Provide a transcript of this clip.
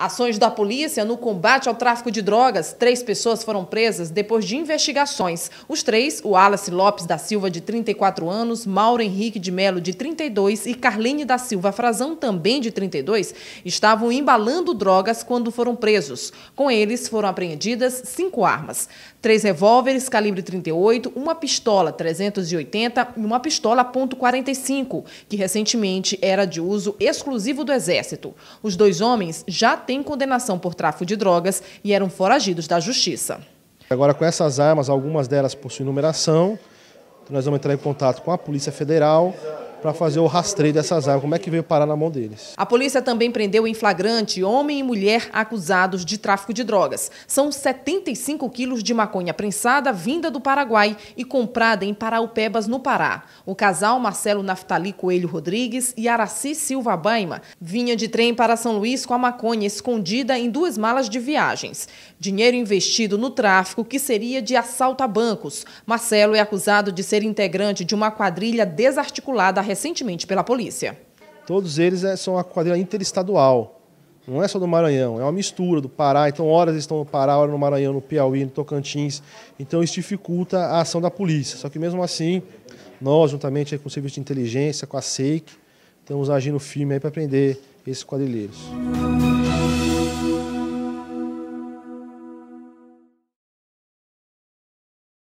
Ações da polícia no combate ao tráfico de drogas. Três pessoas foram presas depois de investigações. Os três, o Alice Lopes da Silva, de 34 anos, Mauro Henrique de Melo, de 32 e Carlene da Silva Frazão, também de 32, estavam embalando drogas quando foram presos. Com eles foram apreendidas cinco armas. Três revólveres calibre 38, uma pistola 380 e uma pistola .45, que recentemente era de uso exclusivo do Exército. Os dois homens já têm condenação por tráfico de drogas e eram foragidos da justiça. Agora, com essas armas, algumas delas possuem numeração, nós vamos entrar em contato com a Polícia Federal para fazer o rastreio dessas armas, como é que veio parar na mão deles. A polícia também prendeu em flagrante homem e mulher acusados de tráfico de drogas. São 75 quilos de maconha prensada vinda do Paraguai e comprada em Paraupebas, no Pará. O casal Marcelo Naftali Coelho Rodrigues e Araci Silva Baima vinha de trem para São Luís com a maconha escondida em duas malas de viagens. Dinheiro investido no tráfico que seria de assalto a bancos. Marcelo é acusado de ser integrante de uma quadrilha desarticulada recentemente pela polícia. Todos eles é, são a quadrilha interestadual. Não é só do Maranhão, é uma mistura do Pará. Então, horas estão no Pará, horas no Maranhão, no Piauí, no Tocantins. Então, isso dificulta a ação da polícia. Só que, mesmo assim, nós, juntamente com o Serviço de Inteligência, com a SEIC, estamos agindo firme para prender esses quadrilheiros.